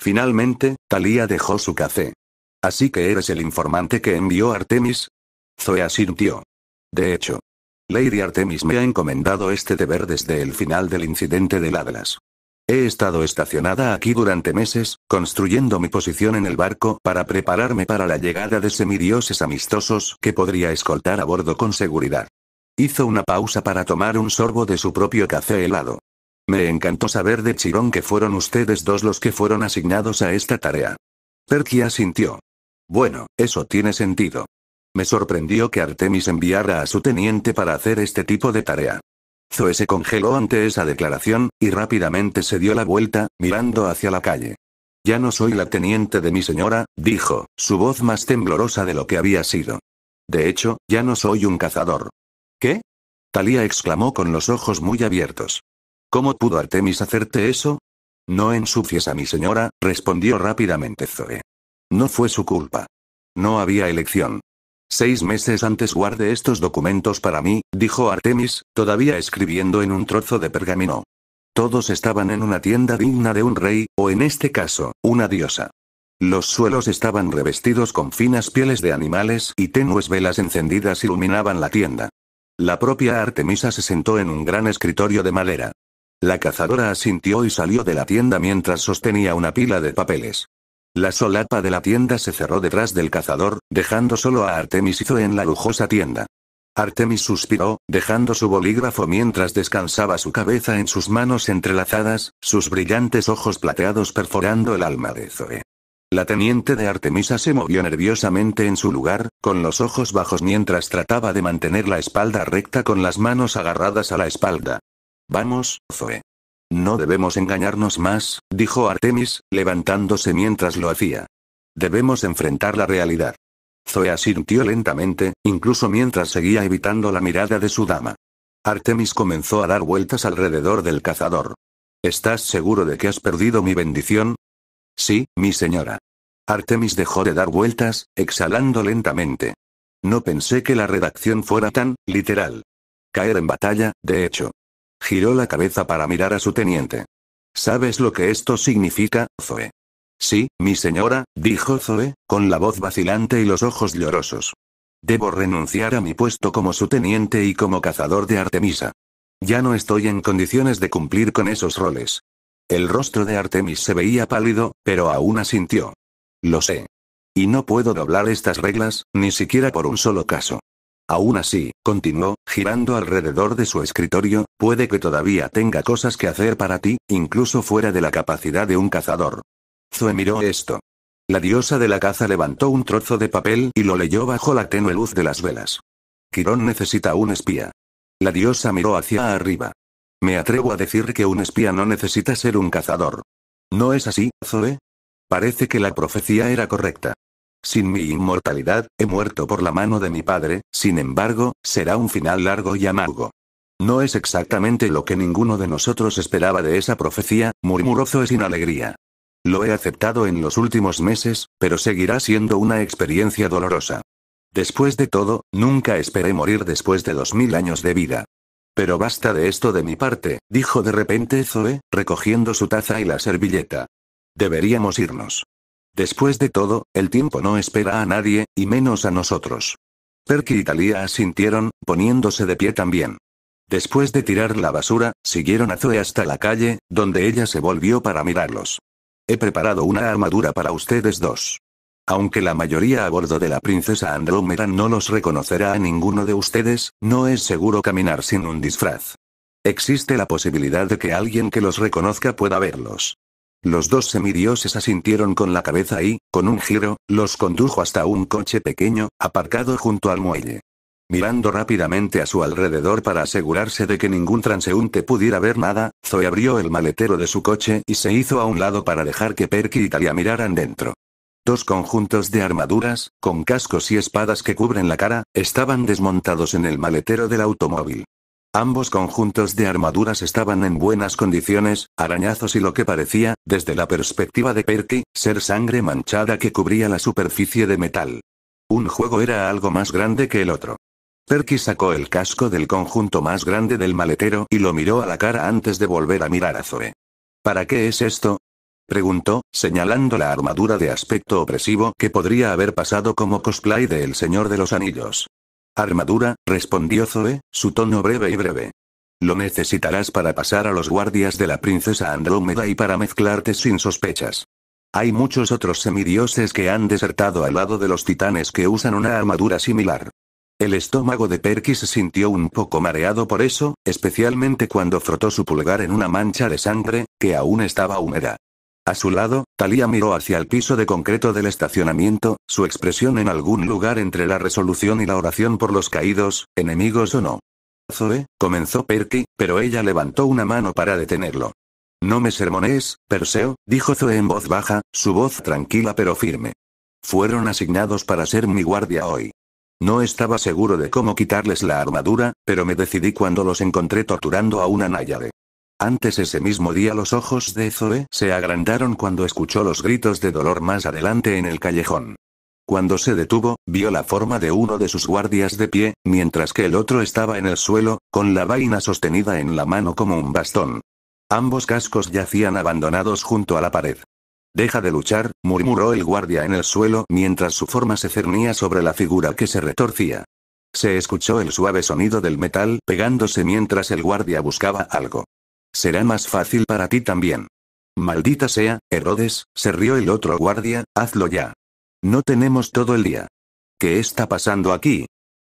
Finalmente, Talía dejó su café. Así que eres el informante que envió Artemis. Zoe asintió. De hecho, Lady Artemis me ha encomendado este deber desde el final del incidente del Atlas. He estado estacionada aquí durante meses, construyendo mi posición en el barco para prepararme para la llegada de semidioses amistosos que podría escoltar a bordo con seguridad. Hizo una pausa para tomar un sorbo de su propio café helado. Me encantó saber de Chirón que fueron ustedes dos los que fueron asignados a esta tarea. Perky asintió. Bueno, eso tiene sentido. Me sorprendió que Artemis enviara a su teniente para hacer este tipo de tarea. Zoe se congeló ante esa declaración, y rápidamente se dio la vuelta, mirando hacia la calle. Ya no soy la teniente de mi señora, dijo, su voz más temblorosa de lo que había sido. De hecho, ya no soy un cazador. ¿Qué? Talía exclamó con los ojos muy abiertos. ¿Cómo pudo Artemis hacerte eso? No ensucies a mi señora, respondió rápidamente Zoe. No fue su culpa. No había elección. Seis meses antes guarde estos documentos para mí, dijo Artemis, todavía escribiendo en un trozo de pergamino. Todos estaban en una tienda digna de un rey, o en este caso, una diosa. Los suelos estaban revestidos con finas pieles de animales y tenues velas encendidas iluminaban la tienda. La propia Artemisa se sentó en un gran escritorio de madera. La cazadora asintió y salió de la tienda mientras sostenía una pila de papeles. La solapa de la tienda se cerró detrás del cazador, dejando solo a Artemis y Zoe en la lujosa tienda. Artemis suspiró, dejando su bolígrafo mientras descansaba su cabeza en sus manos entrelazadas, sus brillantes ojos plateados perforando el alma de Zoe. La teniente de Artemisa se movió nerviosamente en su lugar, con los ojos bajos mientras trataba de mantener la espalda recta con las manos agarradas a la espalda. Vamos, Zoe. No debemos engañarnos más, dijo Artemis, levantándose mientras lo hacía. Debemos enfrentar la realidad. Zoe asintió lentamente, incluso mientras seguía evitando la mirada de su dama. Artemis comenzó a dar vueltas alrededor del cazador. ¿Estás seguro de que has perdido mi bendición? Sí, mi señora. Artemis dejó de dar vueltas, exhalando lentamente. No pensé que la redacción fuera tan literal. Caer en batalla, de hecho. Giró la cabeza para mirar a su teniente. ¿Sabes lo que esto significa, Zoe? Sí, mi señora, dijo Zoe, con la voz vacilante y los ojos llorosos. Debo renunciar a mi puesto como su teniente y como cazador de Artemisa. Ya no estoy en condiciones de cumplir con esos roles. El rostro de Artemis se veía pálido, pero aún asintió. Lo sé. Y no puedo doblar estas reglas, ni siquiera por un solo caso. Aún así, continuó, girando alrededor de su escritorio, puede que todavía tenga cosas que hacer para ti, incluso fuera de la capacidad de un cazador. Zoe miró esto. La diosa de la caza levantó un trozo de papel y lo leyó bajo la tenue luz de las velas. Quirón necesita un espía. La diosa miró hacia arriba. Me atrevo a decir que un espía no necesita ser un cazador. ¿No es así, Zoe? Parece que la profecía era correcta. Sin mi inmortalidad, he muerto por la mano de mi padre, sin embargo, será un final largo y amargo. No es exactamente lo que ninguno de nosotros esperaba de esa profecía, murmuró Zoe sin alegría. Lo he aceptado en los últimos meses, pero seguirá siendo una experiencia dolorosa. Después de todo, nunca esperé morir después de dos mil años de vida. Pero basta de esto de mi parte, dijo de repente Zoe, recogiendo su taza y la servilleta. Deberíamos irnos. Después de todo, el tiempo no espera a nadie, y menos a nosotros. Perky y Talía asintieron, poniéndose de pie también. Después de tirar la basura, siguieron a Zoe hasta la calle, donde ella se volvió para mirarlos. He preparado una armadura para ustedes dos. Aunque la mayoría a bordo de la princesa Andrómeda no los reconocerá a ninguno de ustedes, no es seguro caminar sin un disfraz. Existe la posibilidad de que alguien que los reconozca pueda verlos. Los dos semidioses asintieron con la cabeza y, con un giro, los condujo hasta un coche pequeño, aparcado junto al muelle. Mirando rápidamente a su alrededor para asegurarse de que ningún transeúnte pudiera ver nada, Zoe abrió el maletero de su coche y se hizo a un lado para dejar que Perky y Talia miraran dentro. Dos conjuntos de armaduras, con cascos y espadas que cubren la cara, estaban desmontados en el maletero del automóvil. Ambos conjuntos de armaduras estaban en buenas condiciones, arañazos y lo que parecía, desde la perspectiva de Perky, ser sangre manchada que cubría la superficie de metal. Un juego era algo más grande que el otro. Perky sacó el casco del conjunto más grande del maletero y lo miró a la cara antes de volver a mirar a Zoe. ¿Para qué es esto? preguntó, señalando la armadura de aspecto opresivo que podría haber pasado como cosplay de El Señor de los Anillos. Armadura, respondió Zoe, su tono breve y breve. Lo necesitarás para pasar a los guardias de la princesa Andrómeda y para mezclarte sin sospechas. Hay muchos otros semidioses que han desertado al lado de los titanes que usan una armadura similar. El estómago de Perky se sintió un poco mareado por eso, especialmente cuando frotó su pulgar en una mancha de sangre, que aún estaba húmeda. A su lado, Talía miró hacia el piso de concreto del estacionamiento, su expresión en algún lugar entre la resolución y la oración por los caídos, enemigos o no. Zoe, comenzó Perky, pero ella levantó una mano para detenerlo. No me sermones, Perseo, dijo Zoe en voz baja, su voz tranquila pero firme. Fueron asignados para ser mi guardia hoy. No estaba seguro de cómo quitarles la armadura, pero me decidí cuando los encontré torturando a una náyade. Antes ese mismo día los ojos de Zoe se agrandaron cuando escuchó los gritos de dolor más adelante en el callejón. Cuando se detuvo, vio la forma de uno de sus guardias de pie, mientras que el otro estaba en el suelo, con la vaina sostenida en la mano como un bastón. Ambos cascos yacían abandonados junto a la pared. Deja de luchar, murmuró el guardia en el suelo mientras su forma se cernía sobre la figura que se retorcía. Se escuchó el suave sonido del metal pegándose mientras el guardia buscaba algo. Será más fácil para ti también. Maldita sea, Herodes, se rió el otro guardia, hazlo ya. No tenemos todo el día. ¿Qué está pasando aquí?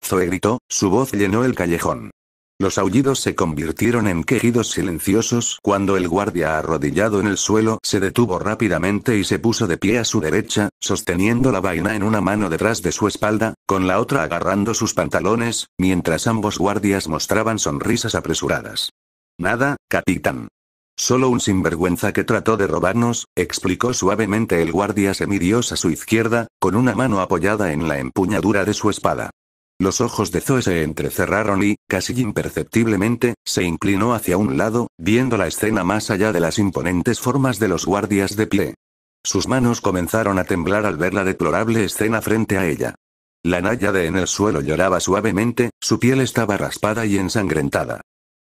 Zoe gritó, su voz llenó el callejón. Los aullidos se convirtieron en quejidos silenciosos cuando el guardia arrodillado en el suelo se detuvo rápidamente y se puso de pie a su derecha, sosteniendo la vaina en una mano detrás de su espalda, con la otra agarrando sus pantalones, mientras ambos guardias mostraban sonrisas apresuradas. Nada, capitán. Solo un sinvergüenza que trató de robarnos, explicó suavemente el guardia semidios a su izquierda, con una mano apoyada en la empuñadura de su espada. Los ojos de Zoe se entrecerraron y, casi imperceptiblemente, se inclinó hacia un lado, viendo la escena más allá de las imponentes formas de los guardias de pie. Sus manos comenzaron a temblar al ver la deplorable escena frente a ella. La náyade en el suelo lloraba suavemente, su piel estaba raspada y ensangrentada.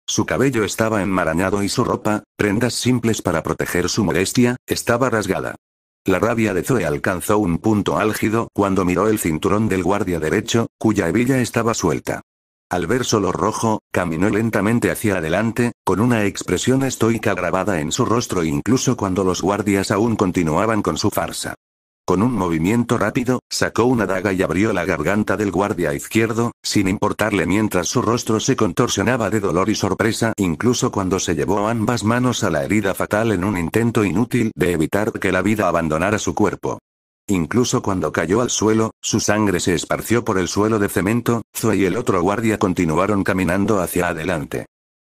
Su cabello estaba enmarañado y su ropa, prendas simples para proteger su modestia, estaba rasgada. La rabia de Zoe alcanzó un punto álgido cuando miró el cinturón del guardia derecho, cuya hebilla estaba suelta. Al ver solo rojo, caminó lentamente hacia adelante, con una expresión estoica grabada en su rostro incluso cuando los guardias aún continuaban con su farsa. Con un movimiento rápido, sacó una daga y abrió la garganta del guardia izquierdo, sin importarle mientras su rostro se contorsionaba de dolor y sorpresa, incluso cuando se llevó ambas manos a la herida fatal en un intento inútil de evitar que la vida abandonara su cuerpo. Incluso cuando cayó al suelo, su sangre se esparció por el suelo de cemento, Zoe y el otro guardia continuaron caminando hacia adelante.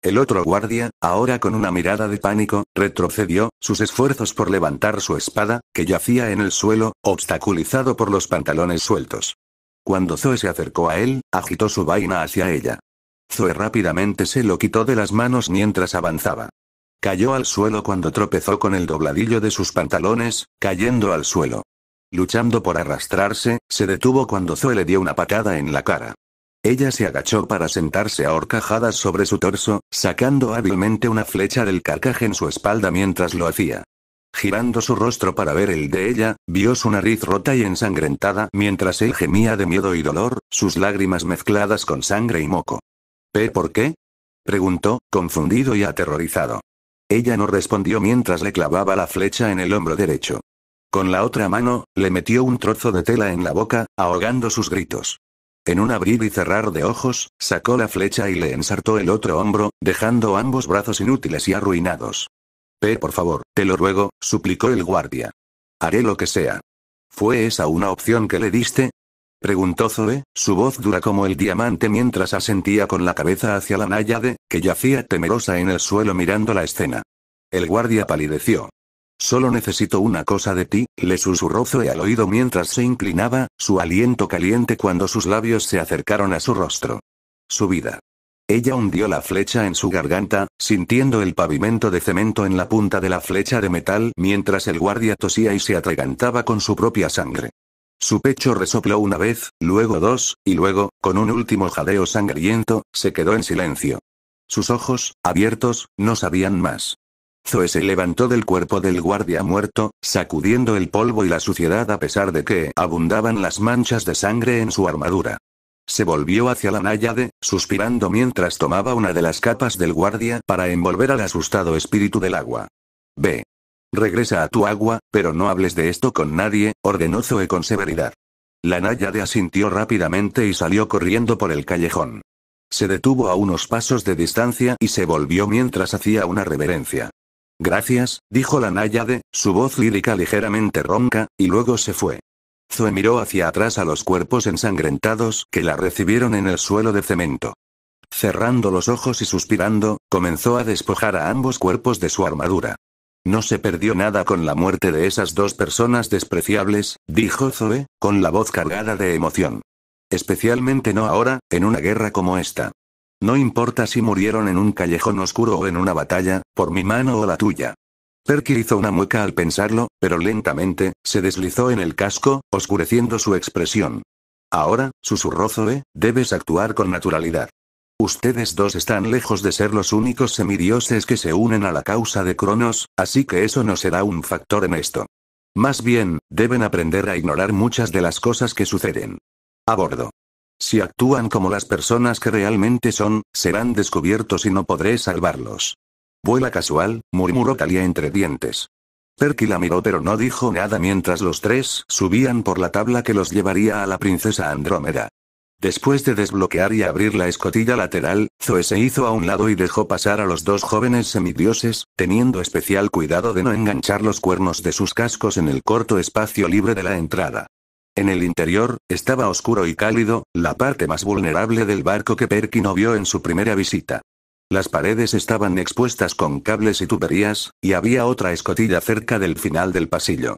El otro guardia, ahora con una mirada de pánico, retrocedió, sus esfuerzos por levantar su espada, que yacía en el suelo, obstaculizado por los pantalones sueltos. Cuando Zoe se acercó a él, agitó su vaina hacia ella. Zoe rápidamente se lo quitó de las manos mientras avanzaba. Cayó al suelo cuando tropezó con el dobladillo de sus pantalones, cayendo al suelo. Luchando por arrastrarse, se detuvo cuando Zoe le dio una patada en la cara. Ella se agachó para sentarse a horcajadas sobre su torso, sacando hábilmente una flecha del carcaje en su espalda mientras lo hacía. Girando su rostro para ver el de ella, vio su nariz rota y ensangrentada mientras él gemía de miedo y dolor, sus lágrimas mezcladas con sangre y moco. por qué? preguntó, confundido y aterrorizado. Ella no respondió mientras le clavaba la flecha en el hombro derecho. Con la otra mano, le metió un trozo de tela en la boca, ahogando sus gritos. En un abrir y cerrar de ojos, sacó la flecha y le ensartó el otro hombro, dejando ambos brazos inútiles y arruinados. P, por favor, te lo ruego, suplicó el guardia. Haré lo que sea. ¿Fue esa una opción que le diste? Preguntó Zoe, su voz dura como el diamante mientras asentía con la cabeza hacia la náyade, que yacía temerosa en el suelo mirando la escena. El guardia palideció. Solo necesito una cosa de ti, le susurró Zoe al oído mientras se inclinaba, su aliento caliente cuando sus labios se acercaron a su rostro. Su vida. Ella hundió la flecha en su garganta, sintiendo el pavimento de cemento en la punta de la flecha de metal mientras el guardia tosía y se atragantaba con su propia sangre. Su pecho resopló una vez, luego dos, y luego, con un último jadeo sangriento, se quedó en silencio. Sus ojos, abiertos, no sabían más. Zoe se levantó del cuerpo del guardia muerto, sacudiendo el polvo y la suciedad a pesar de que abundaban las manchas de sangre en su armadura. Se volvió hacia la náyade, suspirando mientras tomaba una de las capas del guardia para envolver al asustado espíritu del agua. Ve. Regresa a tu agua, pero no hables de esto con nadie, ordenó Zoe con severidad. La náyade asintió rápidamente y salió corriendo por el callejón. Se detuvo a unos pasos de distancia y se volvió mientras hacía una reverencia. Gracias, dijo la náyade, su voz lírica ligeramente ronca, y luego se fue. Zoe miró hacia atrás a los cuerpos ensangrentados que la recibieron en el suelo de cemento. Cerrando los ojos y suspirando, comenzó a despojar a ambos cuerpos de su armadura. No se perdió nada con la muerte de esas dos personas despreciables, dijo Zoe, con la voz cargada de emoción. Especialmente no ahora, en una guerra como esta. No importa si murieron en un callejón oscuro o en una batalla, por mi mano o la tuya. Perky hizo una mueca al pensarlo, pero lentamente, se deslizó en el casco, oscureciendo su expresión. Ahora, susurró Zoe, debes actuar con naturalidad. Ustedes dos están lejos de ser los únicos semidioses que se unen a la causa de Cronos, así que eso no será un factor en esto. Más bien, deben aprender a ignorar muchas de las cosas que suceden. A bordo. Si actúan como las personas que realmente son, serán descubiertos y no podré salvarlos. Vuela casual, murmuró Talia entre dientes. Perky la miró pero no dijo nada mientras los tres subían por la tabla que los llevaría a la princesa Andrómeda. Después de desbloquear y abrir la escotilla lateral, Zoe se hizo a un lado y dejó pasar a los dos jóvenes semidioses, teniendo especial cuidado de no enganchar los cuernos de sus cascos en el corto espacio libre de la entrada. En el interior, estaba oscuro y cálido, la parte más vulnerable del barco que Perky no vio en su primera visita. Las paredes estaban expuestas con cables y tuberías, y había otra escotilla cerca del final del pasillo.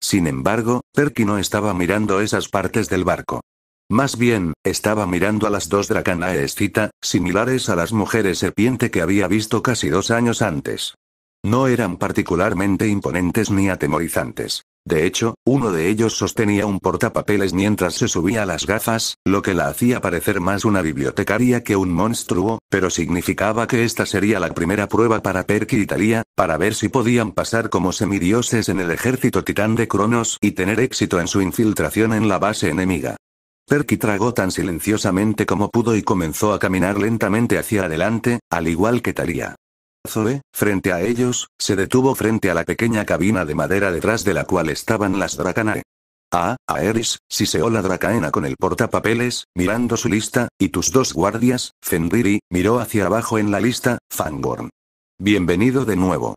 Sin embargo, Perky no estaba mirando esas partes del barco. Más bien, estaba mirando a las dos dracanae escita, similares a las mujeres serpiente que había visto casi dos años antes. No eran particularmente imponentes ni atemorizantes. De hecho, uno de ellos sostenía un portapapeles mientras se subía las gafas, lo que la hacía parecer más una bibliotecaria que un monstruo, pero significaba que esta sería la primera prueba para Perky y Talía, para ver si podían pasar como semidioses en el ejército titán de Cronos y tener éxito en su infiltración en la base enemiga. Perky tragó tan silenciosamente como pudo y comenzó a caminar lentamente hacia adelante, al igual que Talia. Zoe, frente a ellos, se detuvo frente a la pequeña cabina de madera detrás de la cual estaban las Dracanae. Ah, si siseó la Dracaena con el portapapeles, mirando su lista, y tus dos guardias, Fenriri, miró hacia abajo en la lista, Fangorn. Bienvenido de nuevo.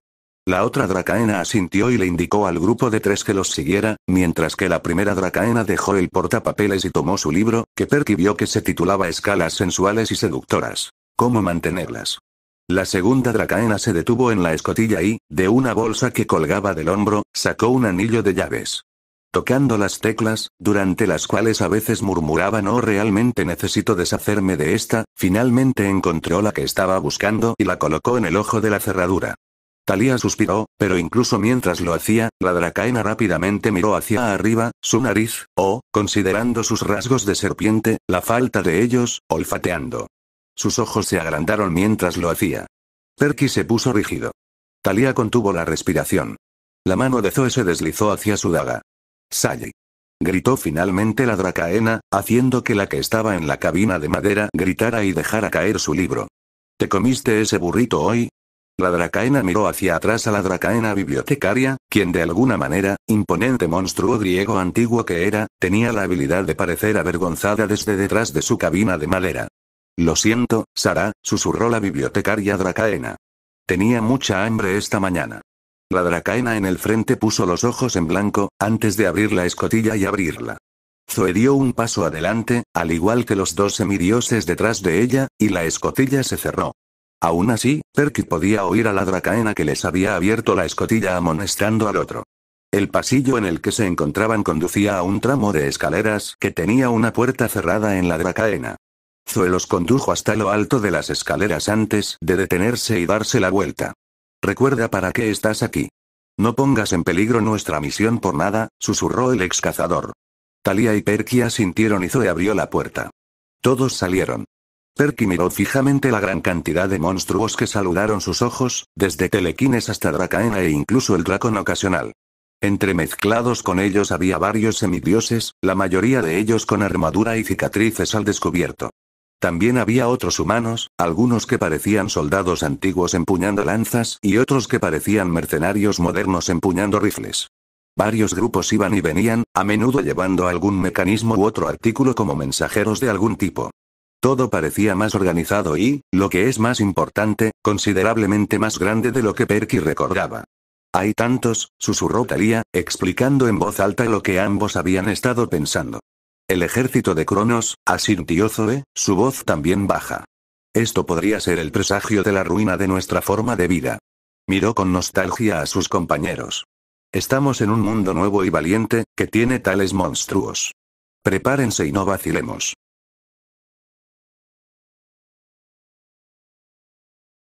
La otra dracaena asintió y le indicó al grupo de tres que los siguiera, mientras que la primera dracaena dejó el portapapeles y tomó su libro, que percibió vio que se titulaba Escalas sensuales y seductoras. ¿Cómo mantenerlas? La segunda dracaena se detuvo en la escotilla y, de una bolsa que colgaba del hombro, sacó un anillo de llaves. Tocando las teclas, durante las cuales a veces murmuraba no realmente necesito deshacerme de esta, finalmente encontró la que estaba buscando y la colocó en el ojo de la cerradura. Talía suspiró, pero incluso mientras lo hacía, la dracaena rápidamente miró hacia arriba, su nariz, o, considerando sus rasgos de serpiente, la falta de ellos, olfateando. Sus ojos se agrandaron mientras lo hacía. Perky se puso rígido. Talía contuvo la respiración. La mano de Zoe se deslizó hacia su daga. Sally. Gritó finalmente la dracaena, haciendo que la que estaba en la cabina de madera gritara y dejara caer su libro. ¿Te comiste ese burrito hoy? La dracaena miró hacia atrás a la dracaena bibliotecaria, quien de alguna manera, imponente monstruo griego antiguo que era, tenía la habilidad de parecer avergonzada desde detrás de su cabina de madera. Lo siento, Sara, susurró la bibliotecaria Dracaena. Tenía mucha hambre esta mañana. La Dracaena en el frente puso los ojos en blanco, antes de abrir la escotilla y abrirla. Zoe dio un paso adelante, al igual que los dos semidioses detrás de ella, y la escotilla se cerró. Aún así, Perky podía oír a la dracaena que les había abierto la escotilla amonestando al otro. El pasillo en el que se encontraban conducía a un tramo de escaleras que tenía una puerta cerrada en la dracaena. Zoe los condujo hasta lo alto de las escaleras antes de detenerse y darse la vuelta. Recuerda para qué estás aquí. No pongas en peligro nuestra misión por nada, susurró el ex cazador. Talia y Perky asintieron y Zoe abrió la puerta. Todos salieron. Perky miró fijamente la gran cantidad de monstruos que saludaron sus ojos, desde telequines hasta Dracaena e incluso el dracón ocasional. Entremezclados con ellos había varios semidioses, la mayoría de ellos con armadura y cicatrices al descubierto. También había otros humanos, algunos que parecían soldados antiguos empuñando lanzas y otros que parecían mercenarios modernos empuñando rifles. Varios grupos iban y venían, a menudo llevando algún mecanismo u otro artículo como mensajeros de algún tipo. Todo parecía más organizado y, lo que es más importante, considerablemente más grande de lo que Perky recordaba. Hay tantos, susurró Talia, explicando en voz alta lo que ambos habían estado pensando. El ejército de Cronos, asintió Zoe, su voz también baja. Esto podría ser el presagio de la ruina de nuestra forma de vida. Miró con nostalgia a sus compañeros. Estamos en un mundo nuevo y valiente, que tiene tales monstruos. Prepárense y no vacilemos.